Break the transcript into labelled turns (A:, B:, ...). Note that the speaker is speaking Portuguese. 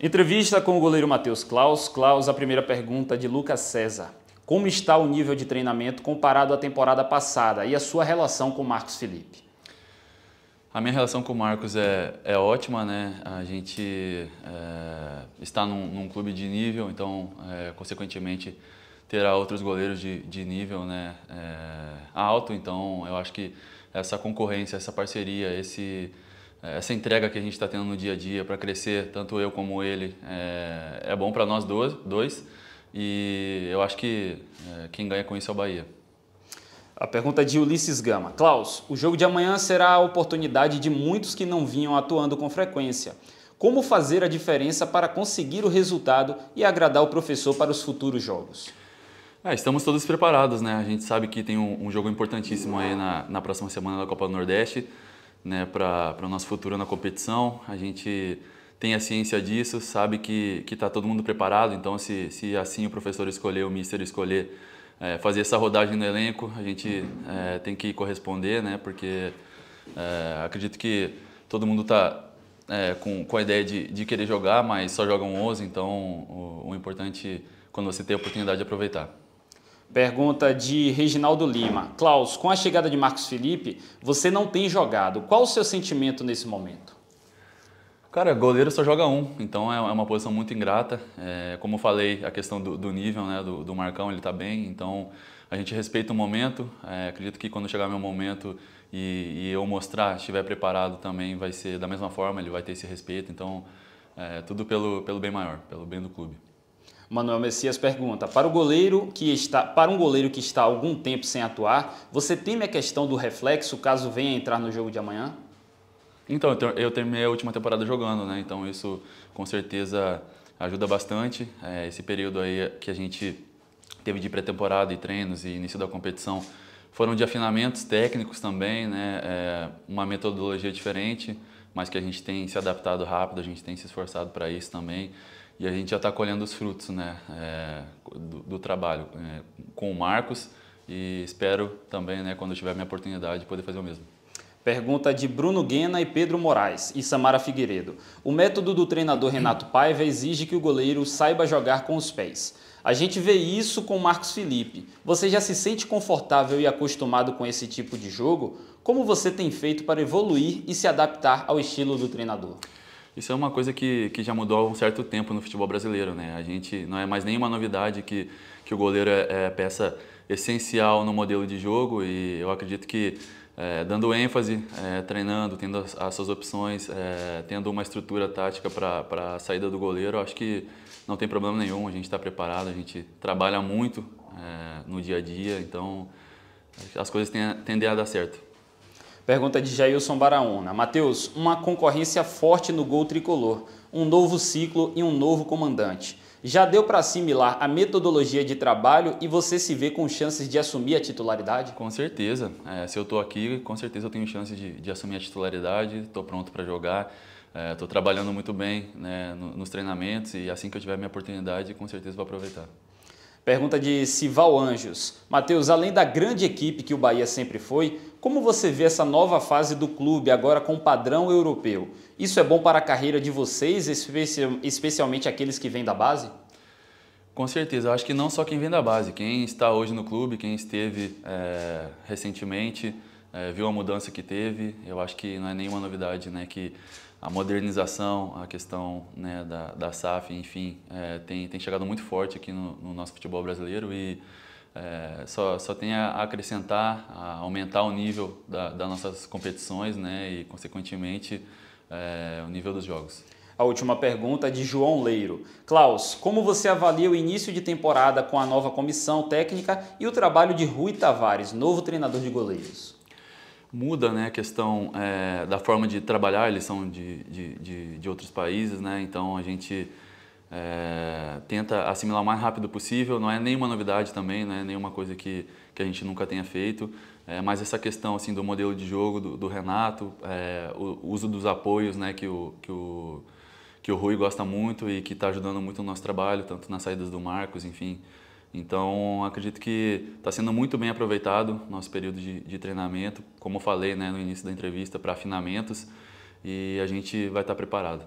A: Entrevista com o goleiro Matheus Klaus. Klaus, a primeira pergunta de Lucas César. Como está o nível de treinamento comparado à temporada passada e a sua relação com
B: Marcos Felipe? A minha relação com o Marcos é, é ótima, né? A gente é, está num, num, clube de nível, então, é, consequentemente, terá outros goleiros de, de nível né? Eh, alto. Então, eu acho que essa concorrência, essa parceria, esse é, essa entrega que a gente está tendo no dia a dia para crescer, tanto eu como ele, é, é bom para nós dois, dois, e eu acho que é, quem ganha com isso é o Bahia. A pergunta é de Ulisses Gama. Klaus,
A: o jogo de amanhã será a oportunidade de muitos que não vinham atuando com frequência. Como fazer a diferença para conseguir o resultado e agradar o professor para os futuros jogos?
B: É, estamos todos preparados, né? A gente sabe que tem um, um jogo importantíssimo aí na, na próxima semana da Copa do Nordeste né, para o nosso futuro na competição. A gente tem a ciência disso, sabe que está todo mundo preparado, então se, se assim o professor escolher, o mister escolher, é, fazer essa rodagem no elenco, a gente é, tem que corresponder, né, porque é, acredito que todo mundo está é, com, com a ideia de, de querer jogar, mas só jogam 11, então o, o importante é quando você tem a oportunidade de aproveitar. Pergunta de Reginaldo Lima. Klaus, com a chegada de Marcos Felipe,
A: você não tem jogado. Qual o seu sentimento nesse momento?
B: Cara, goleiro só joga um, então é, é uma posição muito ingrata. É, como eu falei, a questão do, do nível né, do, do, Marcão, ele está bem, então a gente respeita o momento. É, acredito que quando chegar meu momento e, e eu mostrar, estiver preparado também, vai ser da mesma forma, ele vai ter esse respeito. Então, é, tudo pelo, pelo bem maior, pelo bem do clube. Manuel Messias pergunta: para, o
A: goleiro que está, para um goleiro que está algum tempo sem atuar, você teme a questão do reflexo caso venha entrar no jogo de amanhã?
B: Então, eu terminei a última temporada jogando, né? Então isso com certeza ajuda bastante. É, esse período aí que a gente teve de pré-temporada e treinos e início da competição foram de afinamentos técnicos também, né? É, uma metodologia diferente, mas que a gente tem se adaptado rápido, a gente tem se esforçado para isso também. E a gente já está colhendo os frutos né, é, do, do, trabalho é, com o Marcos e espero também, né, quando tiver minha oportunidade, poder fazer o mesmo. Pergunta de Bruno Guena e Pedro Moraes e Samara Figueiredo. O método
A: do treinador Renato Paiva exige que o goleiro saiba jogar com os pés. A gente vê isso com o Marcos Felipe. Você já se sente confortável e acostumado com esse tipo de jogo? Como você tem feito para evoluir e se adaptar ao estilo do treinador?
B: Isso é uma coisa que, que já mudou há um certo tempo no futebol brasileiro, né? A gente não é mais nenhuma novidade que, que o goleiro é, é peça essencial no modelo de jogo e eu acredito que é, dando ênfase, é, treinando, tendo as, as suas opções, é, tendo uma estrutura tática para a saída do goleiro, acho que não tem problema nenhum. A gente está preparado, a gente trabalha muito é, no dia a dia, então as coisas tendem a dar certo.
A: Pergunta de Jailson Baraúna. Matheus, uma concorrência forte no gol tricolor, um novo ciclo e um novo comandante. Já deu para assimilar a metodologia de
B: trabalho e você se vê com chances de assumir a titularidade? Com certeza. É, se eu estou aqui, com certeza eu tenho chance de, de assumir a titularidade, estou pronto para jogar. Estou é, trabalhando muito bem né, nos treinamentos e assim que eu tiver minha oportunidade, com certeza vou aproveitar. Pergunta de Sival Anjos. Matheus, além da grande equipe que o Bahia sempre foi, como você
A: vê essa nova fase do clube, agora com padrão europeu? Isso é bom para a carreira de vocês, especialmente aqueles que vêm da base?
B: Com certeza, eu acho que não só quem vem da base, quem está hoje no clube, quem esteve é, recentemente, é, viu a mudança que teve. Eu acho que não é nenhuma novidade né, que a modernização, a questão né, da, da SAF, enfim, é, tem, tem chegado muito forte aqui no, no nosso futebol brasileiro e é, só, só tem a acrescentar, a aumentar o nível da, das nossas competições né, e, consequentemente, é, o nível dos jogos. A
A: última pergunta é de João Leiro. Klaus, como você avalia o início de temporada com a nova comissão técnica e o trabalho de Rui Tavares, novo treinador de goleiros?
B: Muda né, a questão é, da forma de trabalhar, eles são de, de, de, de outros países, né, então a gente é, tenta assimilar o mais rápido possível, não é nenhuma novidade também, não é nenhuma coisa que, que a gente nunca tenha feito, é, mas essa questão assim do modelo de jogo do, do Renato, é, o uso dos apoios né, que, o, que, o, que o Rui gosta muito e que está ajudando muito no nosso trabalho, tanto nas saídas do Marcos, enfim. Então, acredito que está sendo muito bem aproveitado nosso período de, de treinamento, como falei né, no início da entrevista, para afinamentos, e a gente vai estar tá preparado.